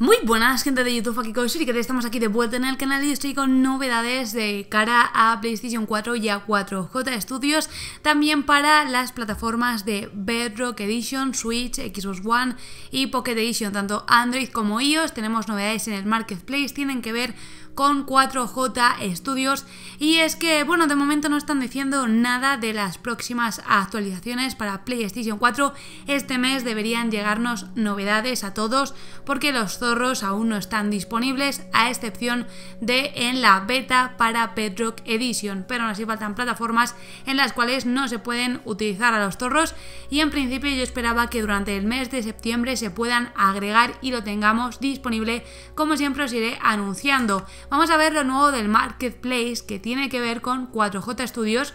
Muy buenas gente de YouTube, aquí con que estamos aquí de vuelta en el canal y estoy con novedades de cara a PlayStation 4 y a 4J Studios, también para las plataformas de Bedrock Edition, Switch, Xbox One y Pocket Edition, tanto Android como iOS, tenemos novedades en el Marketplace, tienen que ver con 4J Studios y es que, bueno, de momento no están diciendo nada de las próximas actualizaciones para PlayStation 4, este mes deberían llegarnos novedades a todos porque los zorros aún no están disponibles, a excepción de en la beta para Bedrock Edition, pero aún así faltan plataformas en las cuales no se pueden utilizar a los zorros y en principio yo esperaba que durante el mes de septiembre se puedan agregar y lo tengamos disponible, como siempre os iré anunciando. Vamos a ver lo nuevo del Marketplace que tiene que ver con 4J Studios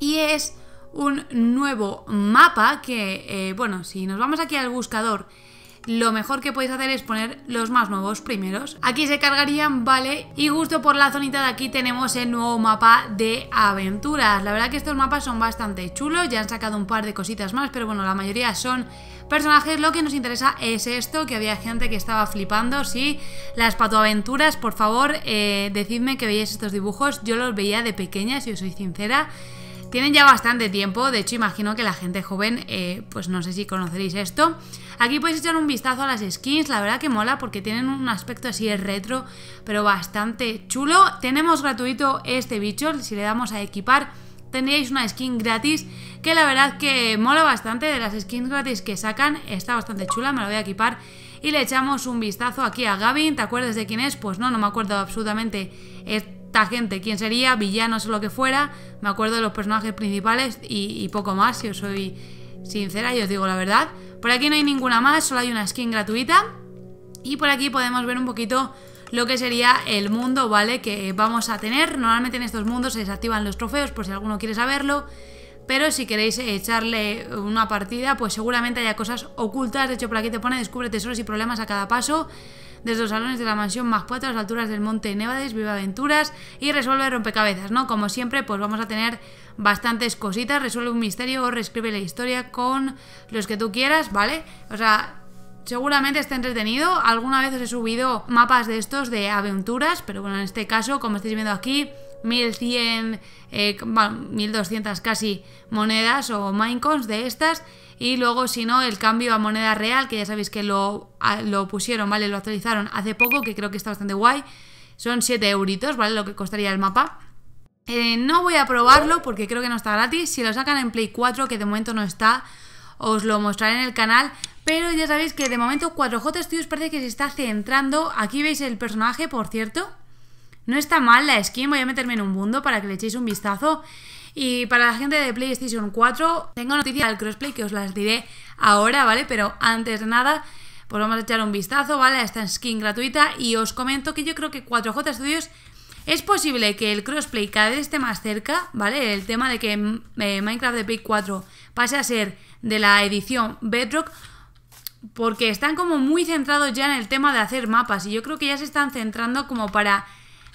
y es un nuevo mapa que, eh, bueno, si nos vamos aquí al buscador lo mejor que podéis hacer es poner los más nuevos primeros. Aquí se cargarían, vale, y justo por la zonita de aquí tenemos el nuevo mapa de aventuras. La verdad que estos mapas son bastante chulos, ya han sacado un par de cositas más, pero bueno, la mayoría son personajes, lo que nos interesa es esto, que había gente que estaba flipando, sí, las patoaventuras, por favor, eh, decidme que veíais estos dibujos, yo los veía de pequeña, si os soy sincera, tienen ya bastante tiempo, de hecho imagino que la gente joven, eh, pues no sé si conoceréis esto. Aquí podéis echar un vistazo a las skins, la verdad que mola porque tienen un aspecto así retro, pero bastante chulo. Tenemos gratuito este bicho, si le damos a equipar tendríais una skin gratis que la verdad que mola bastante de las skins gratis que sacan, está bastante chula, me la voy a equipar y le echamos un vistazo aquí a Gavin, ¿te acuerdas de quién es? Pues no, no me acuerdo absolutamente, esta gente, quién sería, villanos o lo que fuera. Me acuerdo de los personajes principales y, poco más, si os soy sincera y os digo la verdad. Por aquí no hay ninguna más, solo hay una skin gratuita. Y por aquí podemos ver un poquito lo que sería el mundo, ¿vale? Que vamos a tener. Normalmente en estos mundos se desactivan los trofeos, por si alguno quiere saberlo. Pero si queréis echarle una partida, pues seguramente haya cosas ocultas. De hecho, por aquí te pone descubre tesoros y problemas a cada paso desde los salones de la mansión más a las alturas del monte Nevades, viva aventuras y resuelve rompecabezas, ¿no? Como siempre, pues vamos a tener bastantes cositas, resuelve un misterio o reescribe la historia con los que tú quieras, ¿vale? O sea, Seguramente esté entretenido. Alguna vez os he subido mapas de estos de aventuras, pero bueno, en este caso, como estáis viendo aquí, 1100, 1200 eh, casi monedas o minecons de estas. Y luego, si no, el cambio a moneda real, que ya sabéis que lo, pusieron, ¿vale? Lo actualizaron hace poco, que creo que está bastante guay. Son 7 euritos, ¿vale? Lo que costaría el mapa. Eh, no voy a probarlo porque creo que no está gratis. Si lo sacan en Play 4, que de momento no está, os lo mostraré en el canal. Pero ya sabéis que de momento 4J Studios parece que se está centrando. Aquí veis el personaje, por cierto. No está mal la skin, voy a meterme en un mundo para que le echéis un vistazo. Y para la gente de PlayStation 4, tengo noticias del crossplay que os las diré ahora, ¿vale? Pero antes de nada, pues vamos a echar un vistazo, ¿vale? A esta skin gratuita y os comento que yo creo que 4J Studios es posible que el crossplay cada vez esté más cerca, ¿vale? El tema de que mm, eh, Minecraft de Play 4 pase a ser de la edición Bedrock, porque están como muy centrados ya en el tema de hacer mapas y yo creo que ya se están centrando como para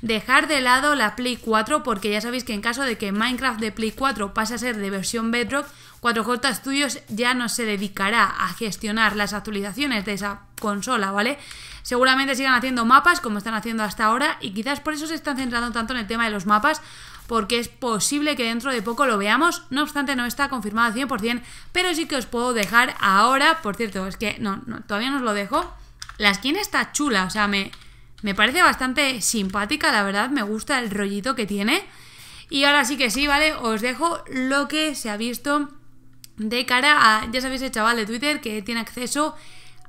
dejar de lado la Play 4 porque ya sabéis que en caso de que Minecraft de Play 4 pase a ser de versión Bedrock, 4J Studios ya no se dedicará a gestionar las actualizaciones de esa consola, ¿vale? Seguramente sigan haciendo mapas como están haciendo hasta ahora y quizás por eso se están centrando tanto en el tema de los mapas porque es posible que dentro de poco lo veamos, no obstante no está confirmado al 100%, pero sí que os puedo dejar ahora, por cierto, es que no, todavía no os lo dejo, la skin está chula, o sea, me, me parece bastante simpática, la verdad, me gusta el rollito que tiene. Y ahora sí que sí, ¿vale? Os dejo lo que se ha visto de cara a, ya sabéis, el chaval de Twitter que tiene acceso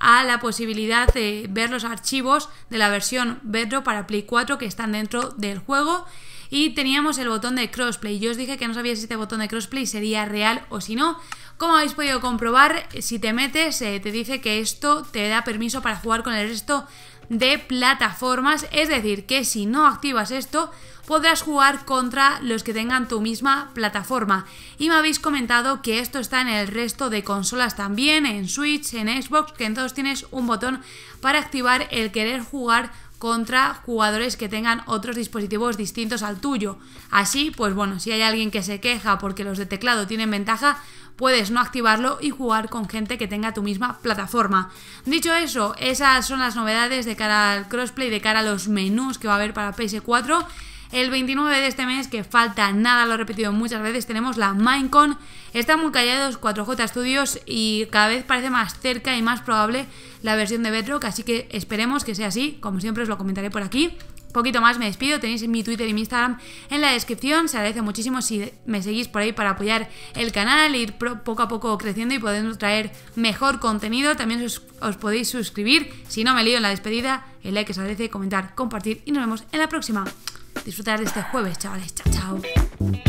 a la posibilidad de ver los archivos de la versión Bedrock para Play 4 que están dentro del juego. Y teníamos el botón de crossplay. Yo os dije que no sabía si este botón de crossplay sería real o si no. Como habéis podido comprobar, si te metes, eh, te dice que esto te da permiso para jugar con el resto de plataformas, es decir, que si no activas esto podrás jugar contra los que tengan tu misma plataforma. Y me habéis comentado que esto está en el resto de consolas también, en Switch, en Xbox, que entonces tienes un botón para activar el querer jugar contra jugadores que tengan otros dispositivos distintos al tuyo. Así, pues bueno, si hay alguien que se queja porque los de teclado tienen ventaja, puedes no activarlo y jugar con gente que tenga tu misma plataforma. Dicho eso, esas son las novedades de cara al crossplay, de cara a los menús que va a haber para PS4. El 29 de este mes, que falta nada, lo he repetido muchas veces, tenemos la Minecon. está muy callados 4J Studios y cada vez parece más cerca y más probable la versión de Bedrock, así que esperemos que sea así, como siempre os lo comentaré por aquí. Poquito más me despido, tenéis mi Twitter y mi Instagram en la descripción, se agradece muchísimo si me seguís por ahí para apoyar el canal, ir poco a poco creciendo y podiendo traer mejor contenido, también os, podéis suscribir, si no me lío en la despedida, el like se agradece, comentar, compartir y nos vemos en la próxima disfrutar este jueves, chavales. Chao, chao.